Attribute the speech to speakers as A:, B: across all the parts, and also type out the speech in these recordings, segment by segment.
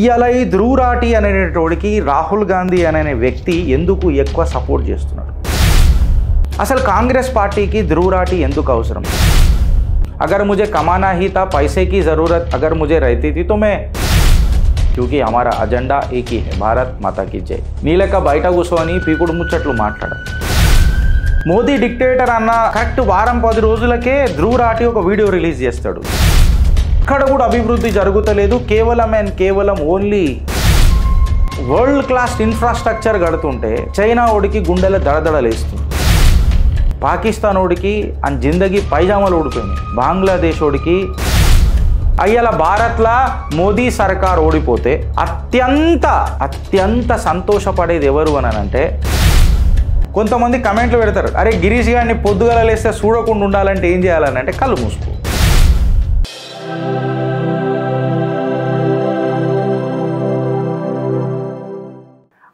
A: ఇలా ఈ ధ్రువరాటి అనేటోడికి రాహుల్ గాంధీ అనే వ్యక్తి ఎందుకు ఎక్కువ సపోర్ట్ చేస్తున్నాడు అసలు కాంగ్రెస్ పార్టీకి ధ్రువరాటి ఎందుకు అవసరం అగర్ ముజే కమానా హీ తా పైసే జరూరత్ అగర్ ముజే రైతీ తీ క్యూకి అమారా అజెండా ఏకీ హే భారత్ మాతాకి జై నీలక బయట కూసోని పీకుడు ముచ్చట్లు మాట్లాడ మోదీ డిక్టేటర్ అన్న కరెక్ట్ వారం పది రోజులకే ధ్రువరాటి ఒక వీడియో రిలీజ్ చేస్తాడు ఎక్కడ కూడా అభివృద్ధి జరుగుతలేదు కేవలం అండ్ కేవలం ఓన్లీ వరల్డ్ క్లాస్ ఇన్ఫ్రాస్ట్రక్చర్ కడుతుంటే చైనా ఓడికి గుండెల దడదడలేస్తుంది పాకిస్తాన్ ఓడికి అండ్ జిందగీ పైజామాలు ఓడిపోయింది బంగ్లాదేశ్ ఓడికి అయ్యల భారత్లా మోదీ సర్కార్ ఓడిపోతే అత్యంత అత్యంత సంతోషపడేది ఎవరు అని అంటే కొంతమంది కమెంట్లు పెడతారు అరే గిరీష్ గారిని పొద్దుగల లేస్తే చూడకుండా ఉండాలంటే ఏం చేయాలని అంటే కళ్ళు మూసుకో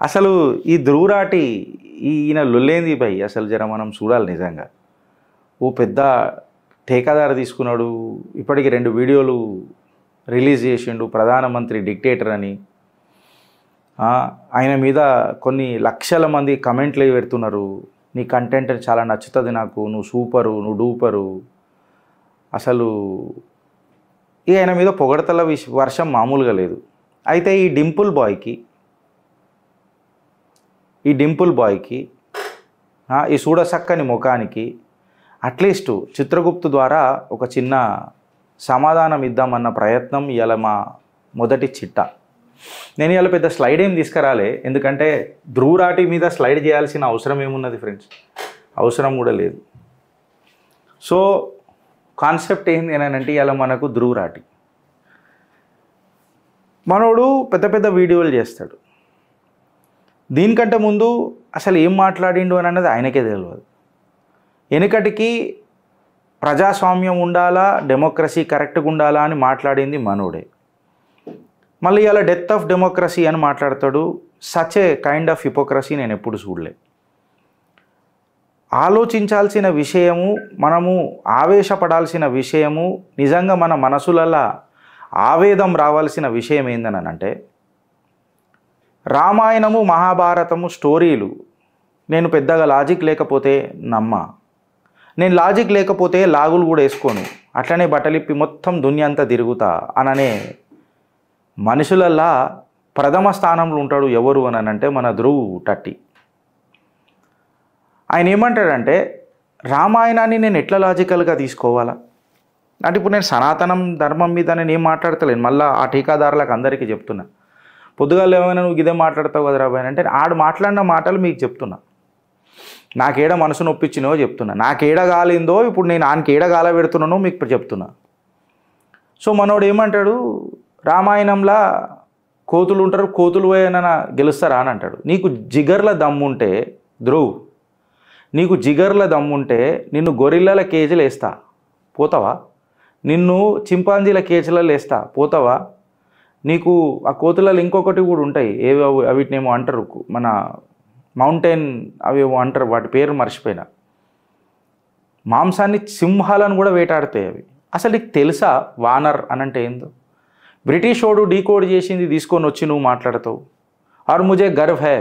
A: అసలు ఈ ధ్రువరాటి ఈయన లొల్లేంది పై అసలు జర మనం చూడాలి నిజంగా ఓ పెద్ద ఠేకాదారు తీసుకున్నాడు ఇప్పటికి రెండు వీడియోలు రిలీజ్ చేసిండు ప్రధానమంత్రి డిక్టేటర్ అని ఆయన మీద కొన్ని లక్షల మంది కమెంట్లు పెడుతున్నారు నీ కంటెంట్ చాలా నచ్చుతుంది నాకు నువ్వు సూపరు నువ్వు డూపరు అసలు ఈ ఆయన మీద పొగడతల వర్షం మామూలుగా లేదు అయితే ఈ డింపుల్ బాయ్కి ఈ డింపుల్ బాయ్కి ఈ సూడసక్కని ముఖానికి అట్లీస్ట్ చిత్రగుప్తు ద్వారా ఒక చిన్న సమాధానం ఇద్దామన్న ప్రయత్నం ఇవాళ మా మొదటి చిట్ట నేను ఇవాళ పెద్ద స్లైడ్ ఏం తీసుకురాలే ఎందుకంటే ధ్రువరాటి మీద స్లైడ్ చేయాల్సిన అవసరం ఏమున్నది ఫ్రెండ్స్ అవసరం కూడా లేదు సో కాన్సెప్ట్ ఏంది అంటే ఇలా మనకు ధ్రువరాటి మనోడు పెద్ద పెద్ద వీడియోలు చేస్తాడు దీనికంటే ముందు అసలు ఏం మాట్లాడిండు అని అన్నది ఆయనకే తెలియదు వెనుకటికి ప్రజాస్వామ్యం ఉండాలా డెమోక్రసీ కరెక్ట్గా ఉండాలా అని మాట్లాడింది మనోడే మళ్ళీ ఇలా డెత్ ఆఫ్ డెమోక్రసీ అని మాట్లాడతాడు such a kind of hypocrisy నేను ఎప్పుడు చూడలే ఆలోచించాల్సిన విషయము మనము ఆవేశపడాల్సిన విషయము నిజంగా మన మనసులలో ఆవేదం రావాల్సిన విషయం ఏందనంటే రామాయణము మహాభారతము స్టోరీలు నేను పెద్దగా లాజిక్ లేకపోతే నమ్మ నేను లాజిక్ లేకపోతే లాగులు కూడా వేసుకోను అట్లనే బట్టలిప్పి మొత్తం అంతా తిరుగుతా అననే మనుషులల్లా ప్రథమ స్థానంలో ఉంటాడు ఎవరు అని అంటే మన ధ్రువు టట్టి ఆయన ఏమంటాడంటే రామాయణాన్ని నేను ఎట్లా లాజికల్గా తీసుకోవాలా అంటే ఇప్పుడు నేను సనాతనం ధర్మం మీద నేను ఏం మాట్లాడతలేను మళ్ళీ ఆ టీకాదారులకు అందరికీ చెప్తున్నా పొద్దుగాలు ఏమైనా నువ్వు ఇదే మాట్లాడతావు కదరా బాయ్ అంటే ఆడు మాట్లాడిన మాటలు మీకు చెప్తున్నా నాకేడ మనసు నొప్పించినో చెప్తున్నా నాకేడ కాలిందో ఇప్పుడు నేను ఆయనకేడ గాల పెడుతున్నానో మీకు చెప్తున్నా సో మనోడు ఏమంటాడు రామాయణంలా కోతులు ఉంటారు కోతులు పోయినా గెలుస్తారా అని అంటాడు నీకు జిగర్ల దమ్ముంటే ధ్రువ్ నీకు జిగర్ల దమ్ముంటే నిన్ను గొరిల్లల కేజీలు వేస్తా పోతావా నిన్ను చింపాంజీల కేజీలలో వేస్తా పోతావా నీకు ఆ కోతులలో ఇంకొకటి కూడా ఉంటాయి ఏవి అవిటినేమో అంటారు మన మౌంటైన్ అవి ఏమో అంటారు వాటి పేరు మర్చిపోయినా మాంసాన్ని సింహాలను కూడా వేటాడతాయి అవి అసలు నీకు తెలుసా వానర్ అని అంటే ఏందో బ్రిటిష్ వాడు డీకోడ్ చేసింది తీసుకొని వచ్చి నువ్వు మాట్లాడతావు ఆర్ ముజే గర్వ్ హే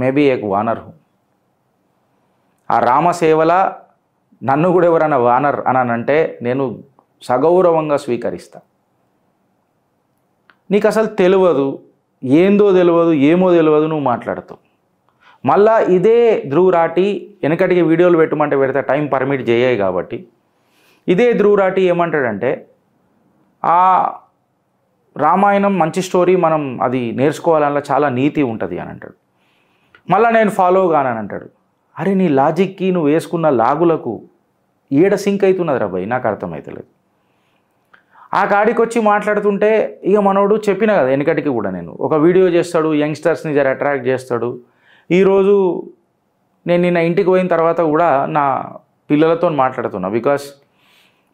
A: మేబీ ఏక్ వానర్ ఆ రామసేవల నన్ను కూడా ఎవరైనా వానర్ అని అంటే నేను సగౌరవంగా స్వీకరిస్తాను నీకు అసలు తెలియదు ఏందో తెలియదు ఏమో తెలియదు నువ్వు మాట్లాడతావు మళ్ళా ఇదే ధ్రువరాటి వెనకటికి వీడియోలు పెట్టమంటే పెడితే టైం పర్మిట్ చేయాయి కాబట్టి ఇదే ధ్రువరాటి ఏమంటాడంటే ఆ రామాయణం మంచి స్టోరీ మనం అది నేర్చుకోవాలన్నా చాలా నీతి ఉంటుంది అని అంటాడు మళ్ళీ నేను ఫాలో కానని అంటాడు అరే నీ లాజిక్కి నువ్వు వేసుకున్న లాగులకు ఏడ సింక్ అవుతున్నది రాబోయ్ నాకు అర్థమవుతలేదు ఆ కాడికి వచ్చి మాట్లాడుతుంటే ఇక మనోడు చెప్పిన కదా వెనకటికి కూడా నేను ఒక వీడియో చేస్తాడు యంగ్స్టర్స్ని జర అట్రాక్ట్ చేస్తాడు ఈరోజు నేను నిన్న ఇంటికి పోయిన తర్వాత కూడా నా పిల్లలతో మాట్లాడుతున్నా బికాస్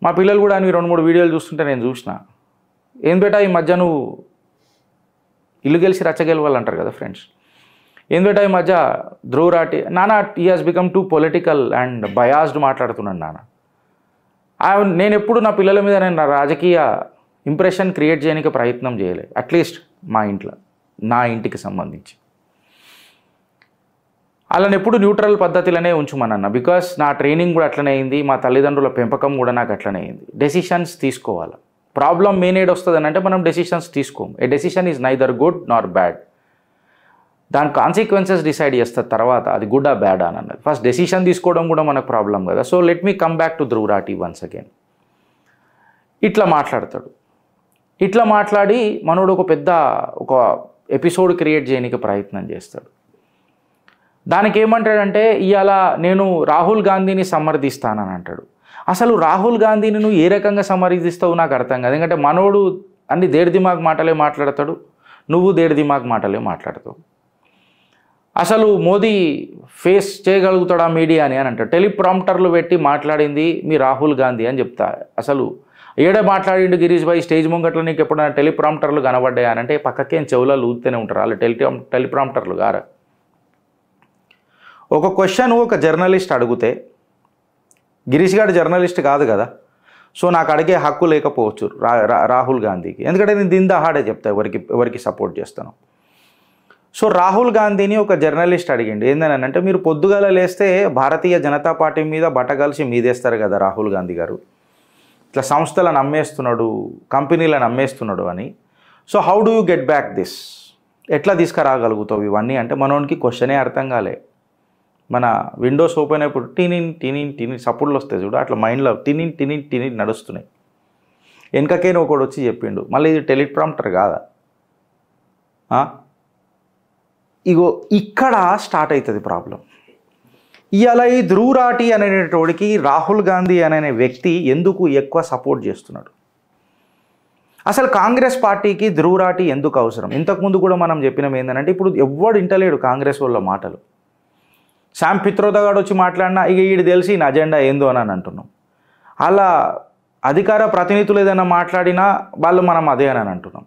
A: మా పిల్లలు కూడా అవి రెండు మూడు వీడియోలు చూస్తుంటే నేను చూసిన ఏం బేటా ఈ మధ్య నువ్వు ఇల్లు గెలిచి రచ్చగెలవాలి అంటారు కదా ఫ్రెండ్స్ ఏం బేటా ఈ మధ్య ధ్రువరాటి నానా he has become too political and biased మాట్లాడుతున్నాను నాన్న నేను ఎప్పుడు నా పిల్లల మీద నేను రాజకీయ ఇంప్రెషన్ క్రియేట్ చేయడానికి ప్రయత్నం చేయలేదు అట్లీస్ట్ మా ఇంట్లో నా ఇంటికి సంబంధించి అలానే ఎప్పుడు న్యూట్రల్ పద్ధతిలోనే ఉంచుమనన్న బికాస్ నా ట్రైనింగ్ కూడా అట్లనే అయింది మా తల్లిదండ్రుల పెంపకం కూడా నాకు అట్లనే అయింది డెసిషన్స్ తీసుకోవాలి ప్రాబ్లం మేనేడ్ వస్తుంది అంటే మనం డెసిషన్స్ తీసుకోము a decision is neither good nor bad దాని కాన్సిక్వెన్సెస్ డిసైడ్ చేస్తారు తర్వాత అది గుడ్ ఆ బ్యాడ్ అని అన్నది ఫస్ట్ డెసిషన్ తీసుకోవడం కూడా మనకు ప్రాబ్లం కదా so let me come back to Dhruv Rathee once again ఇట్లా మాట్లాడతాడు ఇట్లా మాట్లాడి మనోడు ఒక పెద్ద ఒక ఎపిసోడ్ క్రియేట్ చేయడానికి ప్రయత్నం చేస్తాడు దానికి ఏమంటాడంటే ఇవాళ నేను రాహుల్ గాంధీని సమర్థిస్తానని అంటాడు అసలు రాహుల్ గాంధీని నువ్వు ఏ రకంగా సమర్థిస్తావు నాకు అర్థం కాదు ఎందుకంటే మనోడు అన్ని దేడిదిమాగ్ మాటలే మాట్లాడతాడు నువ్వు దేడిదిమాగ్ మాటలే మాట్లాడతావు అసలు మోదీ ఫేస్ చేయగలుగుతాడా మీడియాని అని అంటారు టెలిప్రాంప్టర్లు పెట్టి మాట్లాడింది మీ రాహుల్ గాంధీ అని చెప్తా అసలు ఏడ మాట్లాడిండు గిరీష్ భాయ్ స్టేజ్ ముంగట్లో నీకు ఎప్పుడైనా టెలిప్రాంప్టర్లు కనబడ్డాయి అని అంటే పక్కకేం చెవులలో ఊతూనే ఉంటారు వాళ్ళు టెలి టెలిప్రాంప్టర్లు గారు ఒక క్వశ్చన్ ఒక జర్నలిస్ట్ అడిగితే గిరీష్ గారు జర్నలిస్ట్ కాదు కదా సో నాకు అడిగే హక్కు లేకపోవచ్చు రాహుల్ గాంధీకి ఎందుకంటే నేను దీని దహాడే చెప్తా ఎవరికి ఎవరికి సపోర్ట్ చేస్తాను సో రాహుల్ గాంధీని ఒక జర్నలిస్ట్ అడిగిండు ఏందని అంటే మీరు పొద్దుగాల లేస్తే భారతీయ జనతా పార్టీ మీద కలిసి మీదేస్తారు కదా రాహుల్ గాంధీ గారు ఇట్లా సంస్థలను అమ్మేస్తున్నాడు కంపెనీలను అమ్మేస్తున్నాడు అని so how do you get back this ఎట్లా తీసుకురాగలుగుతావు ఇవన్నీ అంటే మనోనికి క్వశ్చనే అర్థం కాలే మన విండోస్ ఓపెన్ అయినప్పుడు టినిన్ టినిన్ టినిన్ సపోర్ట్లు వస్తాయి చూడు అట్లా మైండ్లో టినిన్ టినిన్ టినిన్ నడుస్తున్నాయి వెనకకేనే ఒకటి వచ్చి చెప్పిండు మళ్ళీ ఇది టెలిప్రాంప్టర్ కాదా ఇగో ఇక్కడ స్టార్ట్ అవుతుంది ప్రాబ్లం ఇవాళ ఈ ధ్రువరాటి అనేటోడికి రాహుల్ గాంధీ అనే వ్యక్తి ఎందుకు ఎక్కువ సపోర్ట్ చేస్తున్నాడు అసలు కాంగ్రెస్ పార్టీకి ధ్రువరాటి ఎందుకు అవసరం ఇంతకుముందు కూడా మనం చెప్పినాం ఏంటంటే ఇప్పుడు ఎవ్వడు వింటలేడు కాంగ్రెస్ వాళ్ళ మాటలు శామ్ పిత్రోద గారు వచ్చి మాట్లాడినా ఇక వీడు తెలిసి నా అజెండా ఏందో అని అంటున్నాం అలా అధికార ప్రతినిధులు ఏదైనా మాట్లాడినా వాళ్ళు మనం అదే అని అంటున్నాం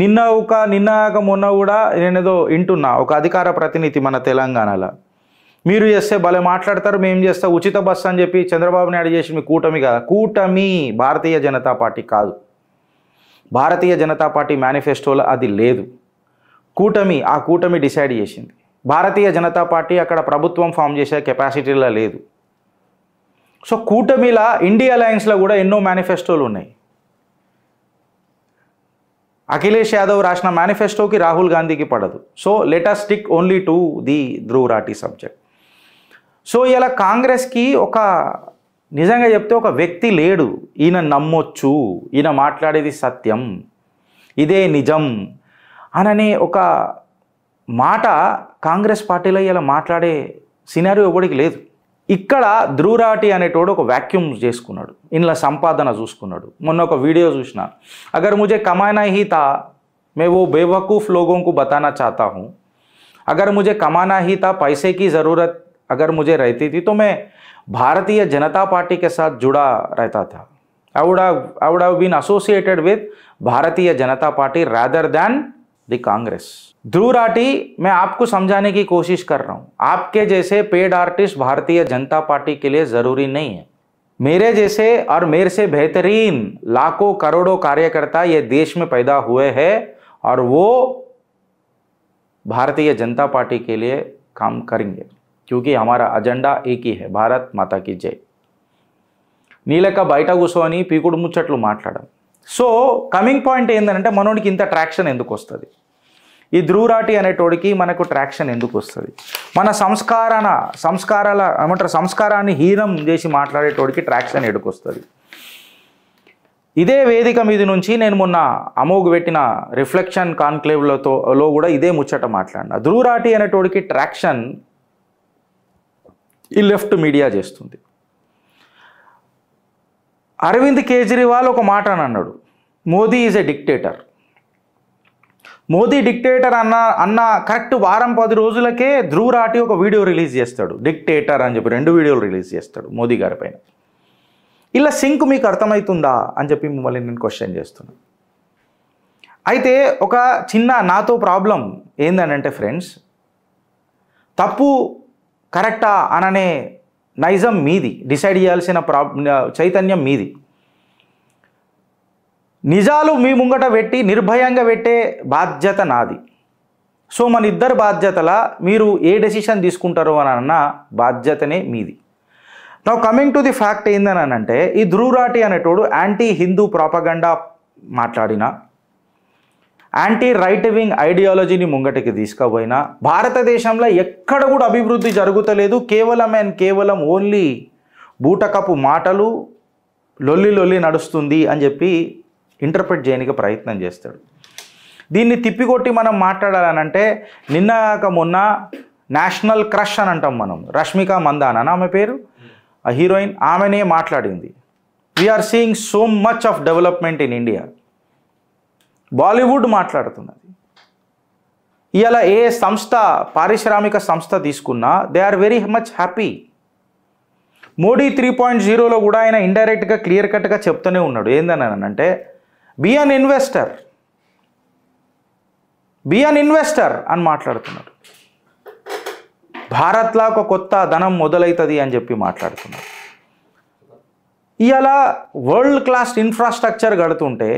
A: నిన్న ఒక నిన్నగా మొన్న కూడా నేనేదో వింటున్నా ఒక అధికార ప్రతినిధి మన తెలంగాణలో మీరు చేస్తే భలే మాట్లాడతారు మేము చేస్తా ఉచిత బస్ అని చెప్పి చంద్రబాబు నాయుడు చేసి మీ కూటమి కదా కూటమి భారతీయ జనతా పార్టీ కాదు భారతీయ జనతా పార్టీ మేనిఫెస్టోలో అది లేదు కూటమి ఆ కూటమి డిసైడ్ చేసింది భారతీయ జనతా పార్టీ అక్కడ ప్రభుత్వం ఫామ్ చేసే కెపాసిటీలో లేదు సో కూటమిలా ఇండియా అలయన్స్లో కూడా ఎన్నో మేనిఫెస్టోలు ఉన్నాయి అఖిలేష్ యాదవ్ రాసిన మేనిఫెస్టోకి రాహుల్ గాంధీకి పడదు so let us stick only to the Dhruv Rathee subject so ఇలా కాంగ్రెస్కి ఒక నిజంగా చెప్తే ఒక వ్యక్తి లేడు ఈయన నమ్మొచ్చు ఈయన మాట్లాడేది సత్యం ఇదే నిజం అననే ఒక మాట కాంగ్రెస్ పార్టీలో ఇలా మాట్లాడే సినారీ ఎవడికి లేదు इकड़ ध्रुवराटी अने वाक्यूम चुस्कना इनला संपादन चूसकना मोनोक वीडियो चूसा अगर मुझे कमाना ही था मैं वो बेवकूफ़ लोगों को बताना चाहता हूँ अगर मुझे कमाना ही था पैसे की ज़रूरत अगर मुझे रहती थी तो मैं भारतीय जनता पार्टी के साथ जुड़ा रहता था I would have been associated with Bharatiya Janata Party rather than the Congress Dhruv Rathee मैं आपको समझाने की कोशिश कर रहा हूं आपके जैसे पेड आर्टिस्ट भारतीय जनता पार्टी के लिए ज़रूरी नहीं है मेरे जैसे और मेरे से बेहतरीन लाखों करोड़ों कार्यकर्ता ये देश में पैदा हुए हैं और वो भारतीय जनता पार्टी के लिए काम करेंगे क्योंकि हमारा एजेंडा एक ही है भारत माता की जय नील का बैठ పీకుడు पीकुड़ మాట్లాడడం सो कमिंग పాయింట్ मनोड़ की इंत ట్రాక్షన్ एनको ఈ ధ్రువరాటి అనేటోడికి మనకు ట్రాక్షన్ ఎందుకు వస్తుంది మన సంస్కారణ సంస్కారాల ఏమంటారు సంస్కారాన్ని హీనం చేసి మాట్లాడేటోడికి ట్రాక్షన్ ఎడుకు వస్తుంది ఇదే వేదిక మీద నుంచి నేను మొన్న అమోఘ పెట్టిన రిఫ్లెక్షన్ కాన్క్లేవ్లతో లో కూడా ఇదే ముచ్చట మాట్లాడిన ధ్రువరాటి అనేటోడికి ట్రాక్షన్ ఈ లెఫ్ట్ మీడియా చేస్తుంది అరవింద్ కేజ్రీవాల్ ఒక మాట అన్నాడు Modi is a dictator Modi dictator అన్న అన్న కరెక్ట్ వారం పది రోజులకే ధ్రువరాటి రాటి ఒక వీడియో రిలీజ్ చేస్తాడు డిక్టేటర్ అని చెప్పి రెండు వీడియోలు రిలీజ్ చేస్తాడు మోదీ గారి పైన ఇలా సింక్ మీకు అర్థమవుతుందా అని చెప్పి మిమ్మల్ని నేను క్వశ్చన్ చేస్తున్నాను అయితే ఒక చిన్న నాతో ప్రాబ్లం ఏందనంటే ఫ్రెండ్స్ తప్పు కరెక్టా అననే నైజం మీది డిసైడ్ చేయాల్సిన ప్రాబ్ చైతన్యం మీది నిజాలు మీ ముంగట పెట్టి నిర్భయంగా పెట్టే బాధ్యత నాది సో మన ఇద్దరు బాధ్యతల మీరు ఏ డెసిషన్ తీసుకుంటారో అని అన్న బాధ్యతనే మీది నా కమింగ్ టు ది ఫ్యాక్ట్ ఏందని అంటే ఈ ధ్రువరాటి అనేటోడు యాంటీ హిందూ ప్రాపగండా మాట్లాడిన యాంటీ రైట్ వింగ్ ఐడియాలజీని ముంగటికి తీసుకుపోయినా భారతదేశంలో ఎక్కడ కూడా అభివృద్ధి జరుగుతలేదు కేవలం అండ్ కేవలం ఓన్లీ బూటకపు మాటలు లొల్లి లొల్లి నడుస్తుంది అని చెప్పి ఇంటర్ప్రిట్ చేయడానికి ప్రయత్నం చేస్తాడు దీన్ని తిప్పికొట్టి మనం మాట్లాడాలనంటే నిన్న నిన్నక మొన్న నేషనల్ క్రష్ అని అంటాం మనం రష్మిక మందాన్ అని ఆమె పేరు ఆ హీరోయిన్ ఆమెనే మాట్లాడింది we are seeing so much of development in India Bollywood మాట్లాడుతున్నది ఇలా ఏ సంస్థ పారిశ్రామిక సంస్థ తీసుకున్నా they are very much happy Modi three point జీరోలో కూడా ఆయన ఇండైరెక్ట్గా క్లియర్ కట్గా చెప్తూనే ఉన్నాడు ఏందని అంటే be an investor be an investor అని మాట్లాడుతున్నారు భారత్లా ఒక కొత్త ధనం మొదలవుతుంది అని చెప్పి మాట్లాడుతున్నారు ఇలా వరల్డ్ క్లాస్ ఇన్ఫ్రాస్ట్రక్చర్ కడుతుంటే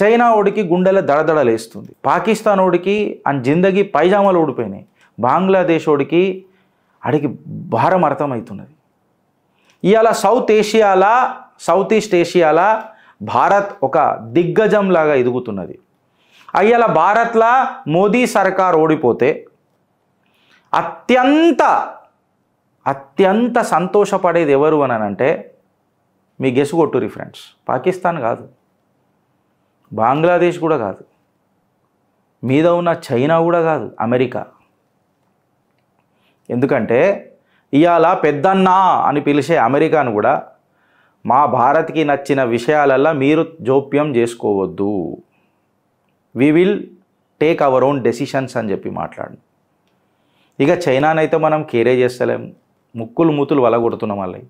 A: చైనా ఓడికి గుండెల దడదడలేస్తుంది పాకిస్తాన్ ఓడికి అని జిందగీ పైజామాలు ఓడిపోయినాయి బంగ్లాదేశ్ ఓడికి అడిగి భారం అర్థమవుతున్నది ఇవాళ సౌత్ ఏషియాలా సౌత్ ఈస్ట్ ఏషియాలా భారత్ ఒక దిగ్గజం లాగా ఎదుగుతున్నది అయ్యాల భారత్లా మోదీ సర్కార్ ఓడిపోతే అత్యంత అత్యంత సంతోషపడేది ఎవరు అని అంటే మీ గెసు కొట్టురి ఫ్రెండ్స్ పాకిస్తాన్ కాదు బంగ్లాదేశ్ కూడా కాదు మీద ఉన్న చైనా కూడా కాదు అమెరికా ఎందుకంటే ఇవాళ పెద్దన్నా అని పిలిచే అమెరికాను కూడా మా భారత్కి నచ్చిన విషయాలల్లో మీరు జోప్యం చేసుకోవద్దు we will take our own decisions అని చెప్పి మాట్లాడు ఇక చైనానైతే మనం కేరే చేస్తలేం ముక్కులు మూతులు వలగొడుతున్నాం వాళ్ళవి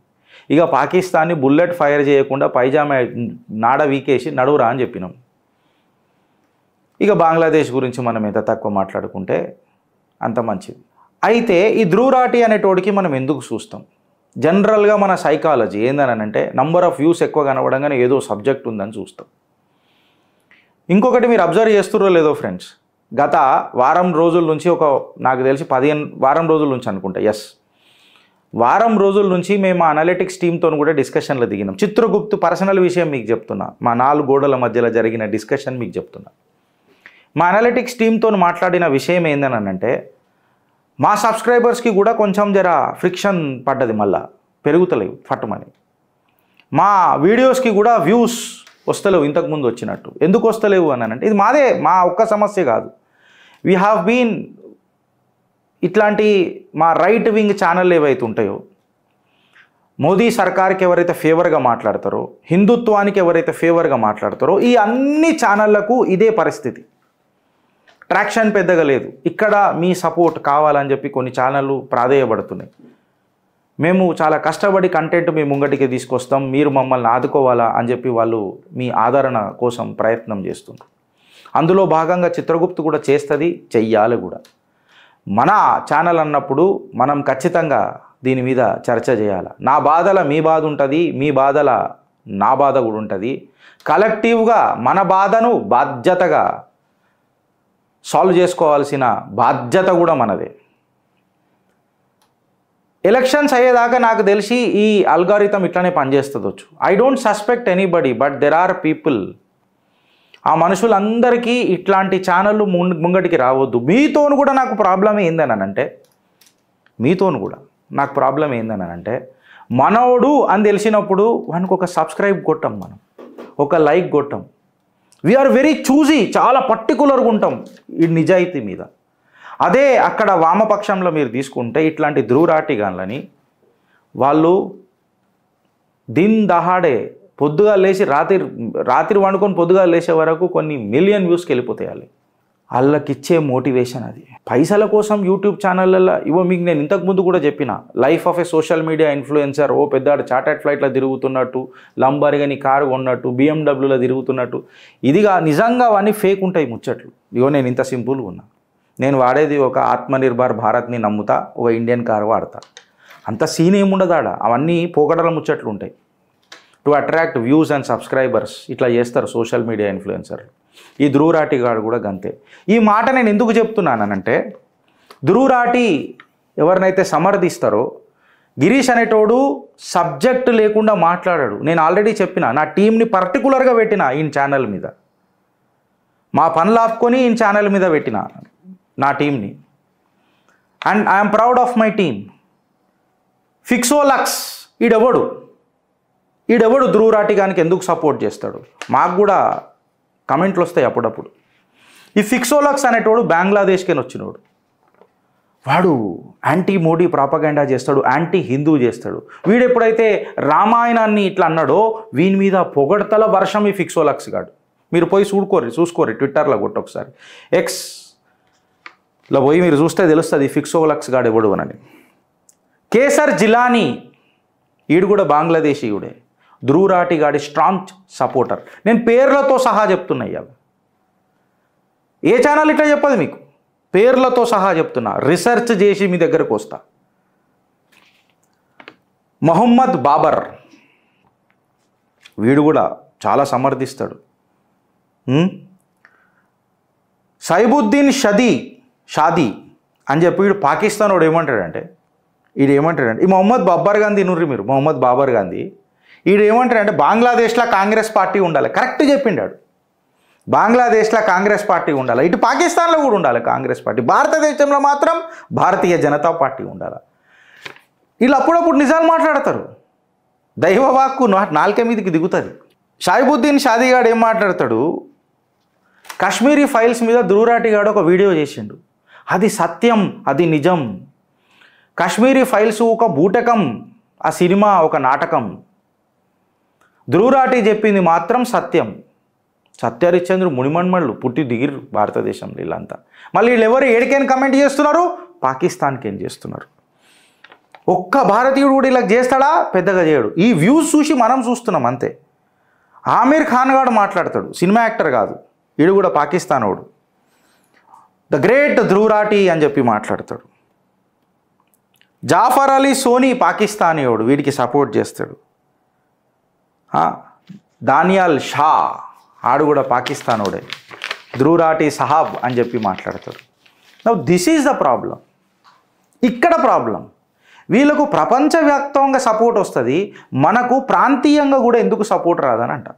A: ఇక పాకిస్తాన్ని బుల్లెట్ ఫైర్ చేయకుండా పైజామా నాడ వీకేసి నడువురా అని చెప్పినాం ఇక బంగ్లాదేశ్ గురించి మనం ఎంత తక్కువ మాట్లాడుకుంటే అంత మంచిది అయితే ఈ ధ్రువరాటి అనేటోడికి మనం ఎందుకు చూస్తాం జనరల్గా మన సైకాలజీ ఏందనంటే నంబర్ ఆఫ్ వ్యూస్ ఎక్కువ కనబడంగానే ఏదో సబ్జెక్ట్ ఉందని చూస్తాం ఇంకొకటి మీరు అబ్జర్వ్ చేస్తుర్రో లేదో ఫ్రెండ్స్ గత వారం రోజుల నుంచి ఒక నాకు తెలిసి పదిహేను వారం రోజుల నుంచి అనుకుంటా ఎస్ వారం రోజుల నుంచి మేము అనలిటిక్స్ టీమ్తో కూడా డిస్కషన్లో దిగినాం చిత్రగుప్తు పర్సనల్ విషయం మీకు చెప్తున్నా మా నాలుగు గోడల మధ్యలో జరిగిన డిస్కషన్ మీకు చెప్తున్నా మా అనలిటిక్స్ టీమ్తో మాట్లాడిన విషయం ఏందనంటే మా సబ్స్క్రైబర్స్కి కూడా కొంచెం జర ఫ్రిక్షన్ పడ్డది మళ్ళా పెరుగుతలేవు ఫట్టమని మా వీడియోస్కి కూడా వ్యూస్ వస్తలేవు ఇంతకుముందు వచ్చినట్టు ఎందుకు వస్తలేవు అని అంటే ఇది మాదే మా ఒక్క సమస్య కాదు వీ హ్యావ్ బీన్ ఇట్లాంటి మా రైట్ వింగ్ ఛానల్ ఏవైతే ఉంటాయో మోదీ సర్కార్కి ఎవరైతే ఫేవర్గా మాట్లాడతారో హిందుత్వానికి ఎవరైతే ఫేవర్గా మాట్లాడతారో ఈ అన్ని ఛానళ్లకు ఇదే పరిస్థితి ట్రాక్షన్ పెద్దగా లేదు ఇక్కడ మీ సపోర్ట్ కావాలని చెప్పి కొన్ని ఛానళ్ళు ప్రాధేయపడుతున్నాయి మేము చాలా కష్టపడి కంటెంట్ మీ ముంగటికి తీసుకొస్తాం మీరు మమ్మల్ని ఆదుకోవాలా అని చెప్పి వాళ్ళు మీ ఆదరణ కోసం ప్రయత్నం చేస్తుంది అందులో భాగంగా చిత్రగుప్తు కూడా చేస్తుంది చెయ్యాలి కూడా మన ఛానల్ అన్నప్పుడు మనం ఖచ్చితంగా దీని మీద చర్చ చేయాలి నా బాధల మీ బాధ ఉంటుంది మీ బాధల నా బాధ కూడా ఉంటుంది కలెక్టివ్గా మన బాధను బాధ్యతగా సాల్వ్ చేసుకోవాల్సిన బాధ్యత కూడా మనదే ఎలక్షన్స్ అయ్యేదాకా నాకు తెలిసి ఈ అల్గారితం ఇట్లానే పనిచేస్తుందొచ్చు I don't suspect anybody but there are people ఆ మనుషులందరికీ ఇట్లాంటి ఛానళ్ళు ముంగటికి రావద్దు మీతోను కూడా నాకు ప్రాబ్లం ఏందని అంటే మీతోను కూడా నాకు ప్రాబ్లం ఏందని అంటే మనోడు అని తెలిసినప్పుడు వానికి ఒక సబ్స్క్రైబ్ కొట్టాం మనం ఒక లైక్ కొట్టాం వీఆర్ వెరీ చూజీ చాలా పర్టికులర్గా ఉంటాం ఈ నిజాయితీ మీద అదే అక్కడ వామపక్షంలో మీరు తీసుకుంటే ఇట్లాంటి ధ్రువరాటిగాన్లని వాళ్ళు దిన్ దహాడే పొద్దుగా లేచి రాత్రి రాత్రి వండుకొని పొద్దుగా లేచే వరకు కొన్ని మిలియన్ వ్యూస్కి వెళ్ళిపోతాయి వాళ్ళకిచ్చే మోటివేషన్ అది పైసల కోసం యూట్యూబ్ ఛానళ్ళల్లో ఇవో మీకు నేను ఇంతకుముందు కూడా చెప్పిన life of a social media influencer ఓ పెద్దాడు చార్టర్డ్ ఫ్లైట్లో తిరుగుతున్నట్టు లంబారిగా కారు కొన్నట్టు బిఎండబ్ల్యూలో తిరుగుతున్నట్టు ఇదిగా నిజంగా అవన్నీ ఫేక్ ఉంటాయి ముచ్చట్లు ఇగో నేను ఇంత సింపుల్గా ఉన్నా నేను వాడేది ఒక ఆత్మనిర్భర్ భారత్ని నమ్ముతా ఒక ఇండియన్ కారు వాడతా అంత సీన్ ఏముండదు ఆడ అవన్నీ పోగడల ముచ్చట్లు ఉంటాయి to attract views and subscribers ఇట్లా చేస్తారు సోషల్ మీడియా ఇన్ఫ్లుయెన్సర్లు ఈ గారు కూడా గంతే ఈ మాట నేను ఎందుకు చెప్తున్నానంటే ధ్రువరాటి ఎవరినైతే సమర్థిస్తారో గిరీష్ అనేటోడు సబ్జెక్ట్ లేకుండా మాట్లాడాడు నేను ఆల్రెడీ చెప్పిన నా టీంని పర్టికులర్గా పెట్టిన ఈయన ఛానల్ మీద మా పనులు ఆపుకొని ఈయన ఛానల్ మీద పెట్టిన నా టీంని and I'm proud of my team ఫిక్సో Lux ఈడెవడు ఈడెవడు ధ్రువరాటి గానికి ఎందుకు సపోర్ట్ చేస్తాడు మాకు కూడా కమెంట్లు వస్తాయి అప్పుడప్పుడు ఈ ఫిక్సోలాక్స్ అనేటోడు బంగ్లాదేశ్కే వచ్చినోడు వాడు యాంటీ మోడీ ప్రాపగెండా చేస్తాడు యాంటీ హిందూ చేస్తాడు వీడు ఎప్పుడైతే రామాయణాన్ని ఇట్లా అన్నాడో వీని మీద పొగడతల వర్షం ఈ ఫిక్సోలాక్స్ గాడు మీరు పోయి చూడుకోరు చూసుకోరు ట్విట్టర్లో కొట్టి ఒకసారి ఎక్స్లో పోయి మీరు చూస్తే తెలుస్తుంది ఫిక్సోలక్స్ గాడు ఎవడు అని కేసర్ జిలానీ ఈడు కూడా బంగ్లాదేశీయుడే గాడి స్ట్రాంగ్ సపోర్టర్ నేను పేర్లతో సహా చెప్తున్నా ఇవాళ ఏ ఛానల్ ఇట్లా చెప్పదు మీకు పేర్లతో సహా చెప్తున్నా రీసెర్చ్ చేసి మీ దగ్గరకు వస్తా మొహమ్మద్ బాబర్ వీడు కూడా చాలా సమర్థిస్తాడు సైబుద్దీన్ షదీ షాదీ అని చెప్పి వీడు పాకిస్తాన్ వాడు ఏమంటాడంటే వీడు ఏమంటాడంటే ఈ మొహమ్మద్ బాబర్ గాంధీ నుర్రి మీరు మొహమ్మద్ బాబర్ గాంధీ ఈడు అంటే బంగ్లాదేశ్లో కాంగ్రెస్ పార్టీ ఉండాలి కరెక్ట్ చెప్పిండాడు బంగ్లాదేశ్లో కాంగ్రెస్ పార్టీ ఉండాలి ఇటు పాకిస్తాన్లో కూడా ఉండాలి కాంగ్రెస్ పార్టీ భారతదేశంలో మాత్రం భారతీయ జనతా పార్టీ ఉండాలి వీళ్ళు అప్పుడప్పుడు నిజాలు మాట్లాడతారు దైవవాక్కు నాలుక మీదకి దిగుతుంది షాయిబుద్దీన్ షాదీగాడు ఏం మాట్లాడతాడు కాశ్మీరీ ఫైల్స్ మీద ధ్రువరాటిగాడు ఒక వీడియో చేసిండు అది సత్యం అది నిజం కాశ్మీరీ ఫైల్స్ ఒక బూటకం ఆ సినిమా ఒక నాటకం ధ్రువరాటి చెప్పింది మాత్రం సత్యం సత్యహరిశ్చంద్రు మునిమన్మళ్ళు పుట్టి దిగిరు భారతదేశంలో వీళ్ళంతా మళ్ళీ వీళ్ళు ఎవరు ఏడికేం కమెంట్ చేస్తున్నారు పాకిస్తాన్కి ఏం చేస్తున్నారు ఒక్క భారతీయుడు కూడా ఇలా చేస్తాడా పెద్దగా చేయడు ఈ వ్యూస్ చూసి మనం చూస్తున్నాం అంతే ఆమీర్ ఖాన్ గాడు మాట్లాడతాడు సినిమా యాక్టర్ కాదు వీడు కూడా పాకిస్తాన్ వాడు ద గ్రేట్ ధ్రువరాటి అని చెప్పి మాట్లాడతాడు జాఫర్ అలీ సోనీ పాకిస్తానీ వాడు వీడికి సపోర్ట్ చేస్తాడు దానియాల్ షా ఆడు కూడా పాకిస్తానోడే ధ్రూరాటి సహాబ్ అని చెప్పి మాట్లాడతాడు now this is the problem ఇక్కడ ప్రాబ్లం వీళ్ళకు ప్రపంచవ్యాప్తంగా సపోర్ట్ వస్తుంది మనకు ప్రాంతీయంగా కూడా ఎందుకు సపోర్ట్ రాదని అంట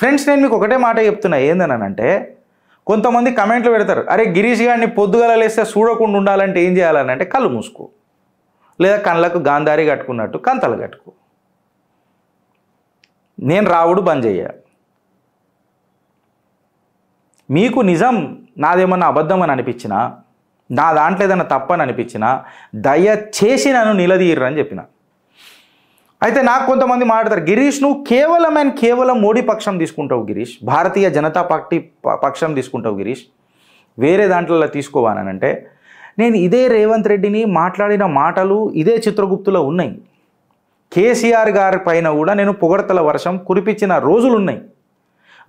A: ఫ్రెండ్స్ నేను మీకు ఒకటే మాట చెప్తున్నా ఏందనంటే కొంతమంది కమెంట్లు పెడతారు అరే గిరీష్ గారిని పొద్దుగల లేస్తే చూడకుండా ఉండాలంటే ఏం చేయాలని అంటే కళ్ళు మూసుకో లేదా కళ్ళకు గాంధారి కట్టుకున్నట్టు కంతలు కట్టుకో నేను రావుడు బంద్ చేయ మీకు నిజం నాదేమన్నా అబద్ధం అని అనిపించినా నా దాంట్లో ఏదైనా తప్పని అనిపించినా దయచేసి నన్ను నిలదీయరని చెప్పిన అయితే నాకు కొంతమంది మాట్లాడతారు గిరీష్ నువ్వు కేవలం అండ్ కేవలం మోడీ పక్షం తీసుకుంటావు గిరీష్ భారతీయ జనతా పార్టీ పక్షం తీసుకుంటావు గిరీష్ వేరే దాంట్లో అంటే నేను ఇదే రేవంత్ రెడ్డిని మాట్లాడిన మాటలు ఇదే చిత్రగుప్తులో ఉన్నాయి కేసీఆర్ గారి పైన కూడా నేను పొగడతల వర్షం కురిపించిన రోజులున్నాయి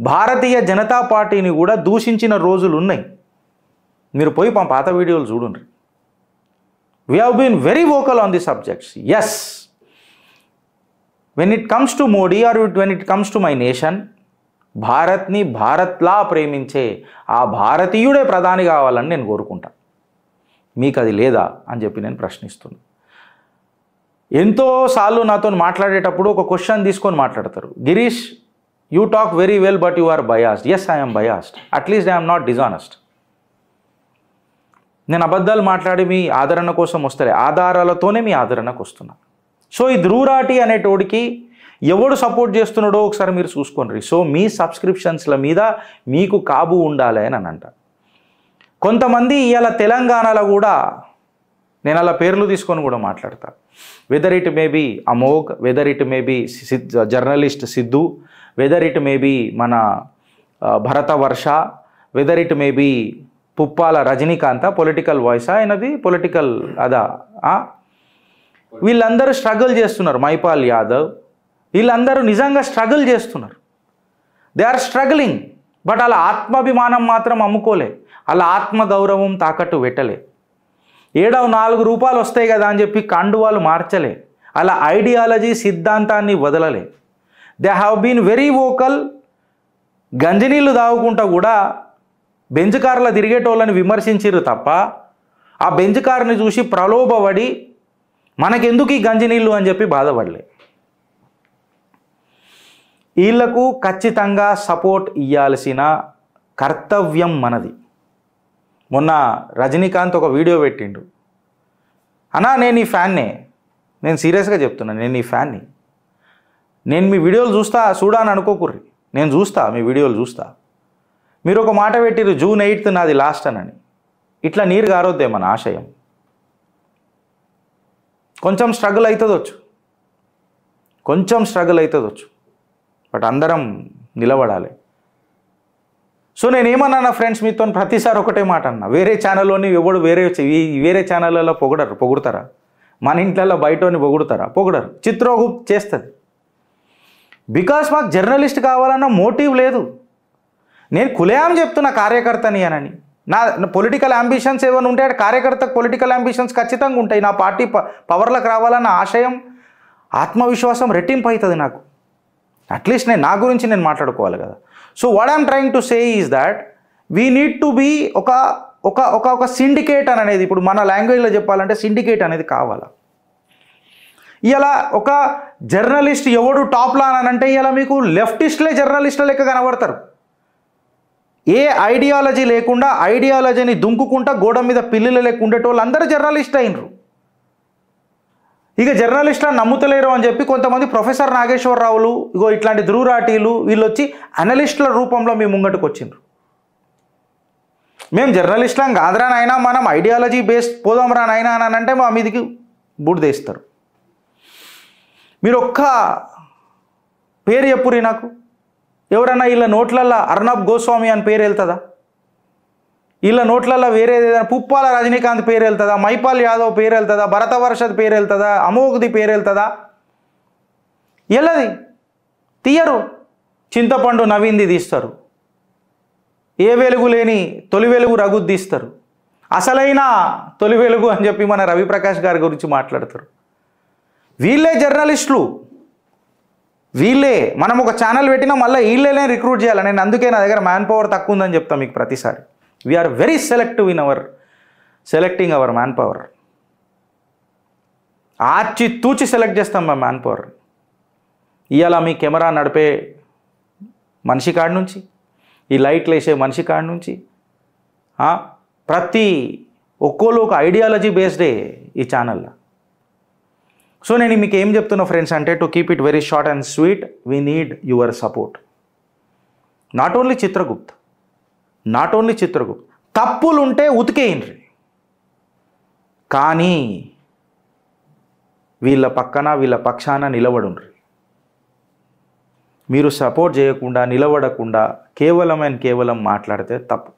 A: భారతీయ జనతా పార్టీని కూడా దూషించిన రోజులున్నాయి మీరు పోయి మా పాత వీడియోలు చూడండి we have been very vocal on the subjects yes when it comes to Modi or it when it comes to my nation భారత్ని భారత్లా ప్రేమించే ఆ భారతీయుడే ప్రధాని కావాలని నేను కోరుకుంటా మీకు అది లేదా అని చెప్పి నేను ప్రశ్నిస్తున్నాను ఎంతోసార్లు నాతో మాట్లాడేటప్పుడు ఒక క్వశ్చన్ తీసుకొని మాట్లాడతారు Girish you talk very well but you are biased yes I'm biased at least I'm not dishonest నేను అబద్ధాలు మాట్లాడి మీ ఆదరణ కోసం వస్తలే ఆధారాలతోనే మీ ఆదరణకు వస్తున్నా సో ఈ ధ్రూరాటి అనేటోడికి ఎవడు సపోర్ట్ చేస్తున్నాడో ఒకసారి మీరు చూసుకోండి సో మీ సబ్స్క్రిప్షన్స్ల మీద మీకు కాబు ఉండాలి అని అంట
B: కొంతమంది ఇవాళ తెలంగాణలో
A: కూడా నేను అలా పేర్లు తీసుకొని కూడా మాట్లాడతా whether it may be Amogh whether it may be journalist Sidhu whether it may be మన Bharata Varsha whether it may be Puppala Rajinikanth political voice అయినది పొలిటికల్ అదా వీళ్ళందరూ స్ట్రగుల్ చేస్తున్నారు మైపాల్ యాదవ్ వీళ్ళందరూ నిజంగా స్ట్రగుల్ చేస్తున్నారు దే ఆర్ స్ట్రగ్లింగ్ బట్ అలా ఆత్మాభిమానం మాత్రం అమ్ముకోలే అలా ఆత్మగౌరవం తాకట్టు పెట్టలే ఏడవ నాలుగు రూపాయలు వస్తాయి కదా అని చెప్పి కండువాలు మార్చలే అలా ఐడియాలజీ సిద్ధాంతాన్ని వదలలే they have been very vocal గంజనీళ్ళు దాగుకుంటా కూడా బెంజ్ తిరిగేటోళ్ళని విమర్శించారు తప్ప ఆ బెంజుకారుని చూసి ప్రలోభపడి మనకెందుకు ఈ గంజనీళ్ళు అని చెప్పి బాధపడలే వీళ్లకు ఖచ్చితంగా సపోర్ట్ ఇవ్వాల్సిన కర్తవ్యం మనది మొన్న రజనీకాంత్ ఒక వీడియో పెట్టిండు అన్నా నేను ఈ ఫ్యాన్నే నేను సీరియస్గా చెప్తున్నా నేను ఈ ఫ్యాన్ని నేను మీ వీడియోలు చూస్తా చూడా అని అనుకోకుర్రి నేను చూస్తా మీ వీడియోలు చూస్తా మీరు ఒక మాట పెట్టిరు జూన్ ఎయిత్ నాది లాస్ట్ అనని ఇట్లా నీరు గారొద్దే మన ఆశయం కొంచెం స్ట్రగుల్ అవుతుందొచ్చు కొంచెం స్ట్రగుల్ అవుతుందొచ్చు బట్ అందరం నిలబడాలి సో నేను ఏమన్నా ఫ్రెండ్స్ మీతో ప్రతిసారి ఒకటే మాట అన్న వేరే ఛానల్లోని ఎవడు వేరే వేరే ఛానళ్ళలో పొగడరు పొగుడతారా మన ఇంట్లో బయటని పొగుడతారా పొగడరు చిత్రోగు చేస్తుంది బికాస్ మాకు జర్నలిస్ట్ కావాలన్న మోటివ్ లేదు నేను కులేం చెప్తున్నా కార్యకర్తని అనని నా పొలిటికల్ అంబిషన్స్ ఏమైనా ఉంటే కార్యకర్తకు పొలిటికల్ అంబిషన్స్ ఖచ్చితంగా ఉంటాయి నా పార్టీ పవర్లకు రావాలన్న ఆశయం ఆత్మవిశ్వాసం రెట్టింపు అవుతుంది నాకు అట్లీస్ట్ నేను నా గురించి నేను మాట్లాడుకోవాలి కదా so what I'm trying to say is that we need to be ఒక ఒక ఒక ఒక సిండికేట్ అని అనేది ఇప్పుడు మన లాంగ్వేజ్లో చెప్పాలంటే సిండికేట్ అనేది కావాలా ఇలా ఒక జర్నలిస్ట్ ఎవడు టాప్లా అని ఇలా మీకు లెఫ్టిస్ట్లే జర్నలిస్ట్ల లెక్క కనబడతారు ఏ ఐడియాలజీ లేకుండా ఐడియాలజీని దుంకుకుంటా గోడ మీద పిల్లులు లెక్క ఉండేటోళ్ళు అందరూ జర్నలిస్ట్ అయినరు ఇక జర్నలిస్టులను నమ్ముతలేరు అని చెప్పి కొంతమంది ప్రొఫెసర్ నాగేశ్వరరావులు ఇగో ఇట్లాంటి ధ్రువరాటీలు వీళ్ళు వచ్చి అనలిస్టుల రూపంలో మీ ముంగటకు వచ్చిండ్రు మేము జర్నలిస్టులం కాదురా నాయన మనం ఐడియాలజీ బేస్డ్ పోదాంరా నాయన అని అంటే మా మీదికి బుడిదేస్తారు మీరు ఒక్క పేరు చెప్పురి నాకు ఎవరన్నా వీళ్ళ నోట్లల్లో అర్ణబ్ గోస్వామి అని పేరు వెళ్తుందా వీళ్ళ నోట్లలో వేరే ఏదైనా పుప్పాల రజనీకాంత్ పేరు వెళ్తుందా మైపాల్ యాదవ్ పేరు వెళ్తుందా భరత వర్షద్ పేరు వెళ్తుందా అమోఘది పేరు వెళ్తుందా ఎల్లది తీయరు చింతపండు నవీంది తీస్తారు ఏ వెలుగు లేని తొలి వెలుగు రఘు తీస్తారు అసలైన తొలి వెలుగు అని చెప్పి మన రవిప్రకాష్ గారి గురించి మాట్లాడతారు వీళ్ళే జర్నలిస్టులు వీళ్ళే మనం ఒక ఛానల్ పెట్టినా మళ్ళీ వీళ్ళేనే రిక్రూట్ చేయాలి నేను అందుకే నా దగ్గర మ్యాన్ పవర్ తక్కువ ఉందని చెప్తాను మీకు ప్రతిసారి we are very selective in our selecting our manpower ఆర్చి తూచి సెలెక్ట్ చేస్తాం మా మ్యాన్ పవర్ ఇవాళ మీ కెమెరా నడిపే మనిషి కాడి నుంచి ఈ లైట్లు వేసే మనిషి కాడి నుంచి ప్రతి ఒక్కోళ్ళు ఒక ఐడియాలజీ బేస్డే ఈ ఛానల్లో సో నేను మీకు ఏం చెప్తున్నా ఫ్రెండ్స్ అంటే to keep it very short and sweet we need your support not only Chitragupta not only Chitragupta తప్పులుంటే ఉతికేయండి కానీ వీళ్ళ పక్కన వీళ్ళ పక్షాన నిలబడుండ్రి మీరు సపోర్ట్ చేయకుండా నిలబడకుండా కేవలం అండ్ కేవలం మాట్లాడితే తప్పు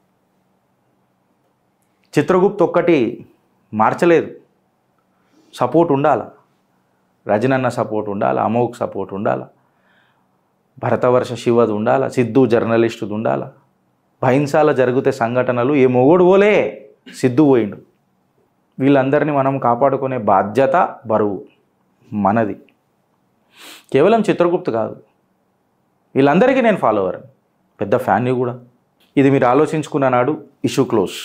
A: చిత్రగుప్త ఒక్కటి మార్చలేదు సపోర్ట్ ఉండాల రజనన్న సపోర్ట్ ఉండాల అమోక్ సపోర్ట్ ఉండాల భరతవర్ష శివది ఉండాల సిద్ధు జర్నలిస్టుది ఉండాలా భయంసాల జరిగితే సంఘటనలు ఏ మొగుడు పోలే సిద్ధు పోయిండు వీళ్ళందరినీ మనం కాపాడుకునే బాధ్యత బరువు మనది కేవలం చిత్రగుప్తు కాదు వీళ్ళందరికీ నేను ఫాలోవర్ పెద్ద ఫ్యాన్ని కూడా ఇది మీరు ఆలోచించుకున్న నాడు ఇష్యూ క్లోజ్